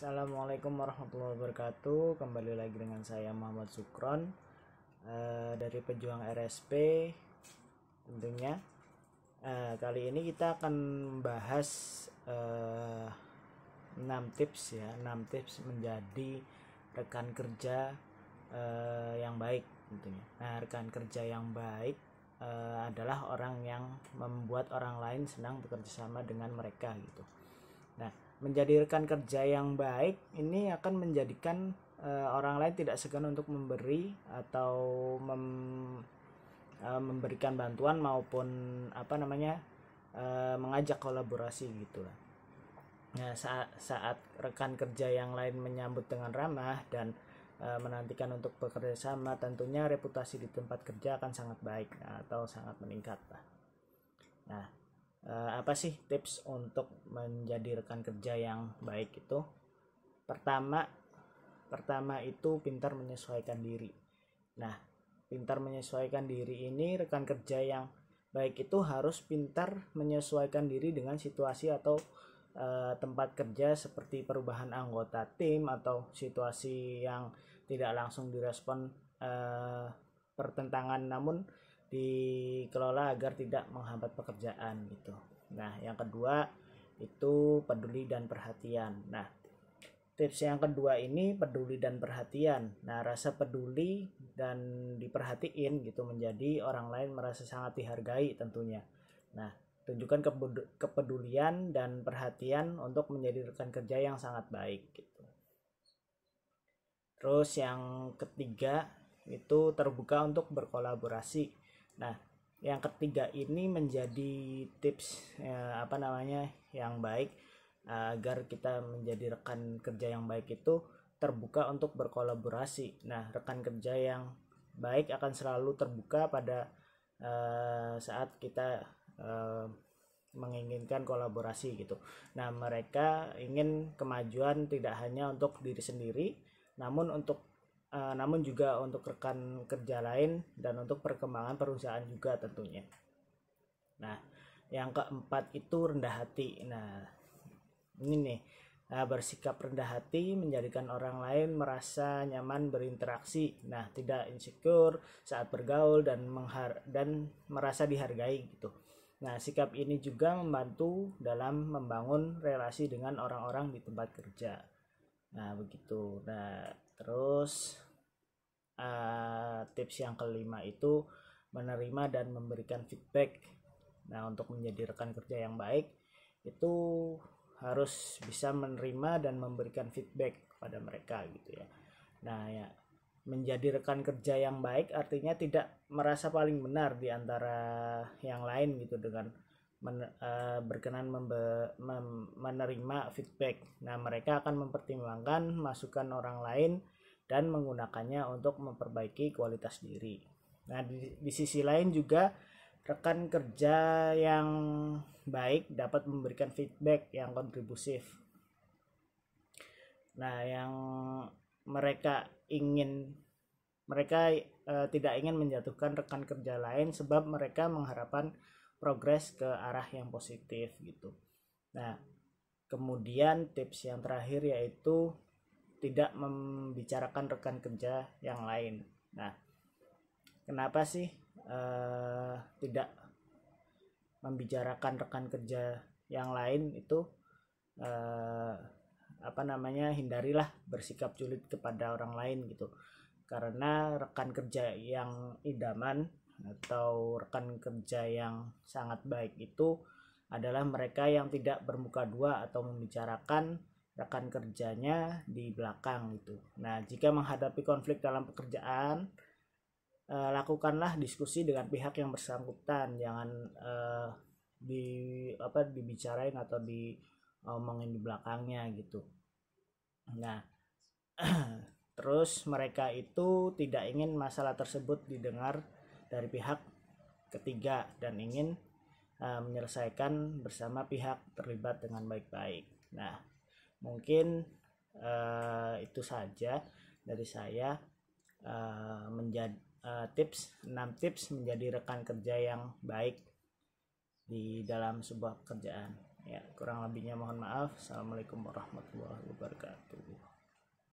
Assalamualaikum warahmatullahi wabarakatuh. Kembali lagi dengan saya Muhammad Sukron uh, dari Pejuang RSP tentunya. Uh, kali ini kita akan membahas uh, eh, 6 tips ya, 6 tips menjadi rekan kerja uh, yang baik tentunya. Nah, rekan kerja yang baik uh, adalah orang yang membuat orang lain senang bekerja sama dengan mereka gitu Nah, menjadi rekan kerja yang baik ini akan menjadikan uh, orang lain tidak segan untuk memberi atau mem, uh, memberikan bantuan maupun apa namanya uh, mengajak kolaborasi gitu Nah, saat saat rekan kerja yang lain menyambut dengan ramah dan menantikan untuk bekerja sama, tentunya reputasi di tempat kerja akan sangat baik atau sangat meningkat Nah, uh, apa sih tips untuk menjadi rekan kerja yang baik itu pertama pertama itu pintar menyesuaikan diri nah pintar menyesuaikan diri ini rekan kerja yang baik itu harus pintar menyesuaikan diri dengan situasi atau uh, tempat kerja seperti perubahan anggota tim atau situasi yang tidak langsung direspon uh, pertentangan namun dikelola agar tidak menghambat pekerjaan gitu. Nah, yang kedua itu peduli dan perhatian. Nah, tips yang kedua ini peduli dan perhatian. Nah, rasa peduli dan diperhatiin gitu menjadi orang lain merasa sangat dihargai tentunya. Nah, tunjukkan kepedulian dan perhatian untuk menjadi rekan kerja yang sangat baik gitu. Terus yang ketiga itu terbuka untuk berkolaborasi. Nah, yang ketiga ini menjadi tips ya, apa namanya yang baik agar kita menjadi rekan kerja yang baik itu terbuka untuk berkolaborasi. Nah, rekan kerja yang baik akan selalu terbuka pada uh, saat kita uh, menginginkan kolaborasi gitu. Nah, mereka ingin kemajuan tidak hanya untuk diri sendiri, namun untuk uh, namun juga untuk rekan kerja lain dan untuk perkembangan perusahaan juga tentunya. Nah, yang keempat itu rendah hati. Nah, ini nih Nah, bersikap rendah hati menjadikan orang lain merasa nyaman berinteraksi. Nah, tidak insecure saat bergaul dan menghar dan merasa dihargai gitu. Nah, sikap ini juga membantu dalam membangun relasi dengan orang-orang di tempat kerja. Nah, begitu. Nah, terus uh, tips yang kelima itu menerima dan memberikan feedback nah untuk menjadi rekan kerja yang baik itu harus bisa menerima dan memberikan feedback kepada mereka gitu ya nah ya menjadi rekan kerja yang baik artinya tidak merasa paling benar di antara yang lain gitu dengan men, uh, berkenan membe, mem, menerima feedback. Nah, mereka akan mempertimbangkan masukan orang lain dan menggunakannya untuk memperbaiki kualitas diri. Nah, di, di sisi lain juga rekan kerja yang baik dapat memberikan feedback yang kontribusif. Nah, yang mereka ingin mereka e, tidak ingin menjatuhkan rekan kerja lain sebab mereka mengharapkan progres ke arah yang positif gitu. Nah, kemudian tips yang terakhir yaitu tidak membicarakan rekan kerja yang lain. Nah, kenapa sih uh, tidak membicarakan rekan kerja yang lain itu uh, apa namanya hindarilah bersikap julid kepada orang lain gitu karena rekan kerja yang idaman atau rekan kerja yang sangat baik itu adalah mereka yang tidak bermuka dua atau membicarakan rekan kerjanya di belakang itu. Nah, jika menghadapi konflik dalam pekerjaan, eh, lakukanlah diskusi dengan pihak yang bersangkutan, jangan eh, di apa dibicarain atau diomongin eh, di belakangnya gitu. Nah, terus mereka itu tidak ingin masalah tersebut didengar dari pihak ketiga dan ingin uh, menyelesaikan bersama pihak terlibat dengan baik-baik. Nah, mungkin uh, itu saja dari saya uh, eh, menjadi uh, tips 6 tips menjadi rekan kerja yang baik di dalam sebuah pekerjaan. Ya, kurang lebihnya mohon maaf. Assalamualaikum warahmatullahi wabarakatuh.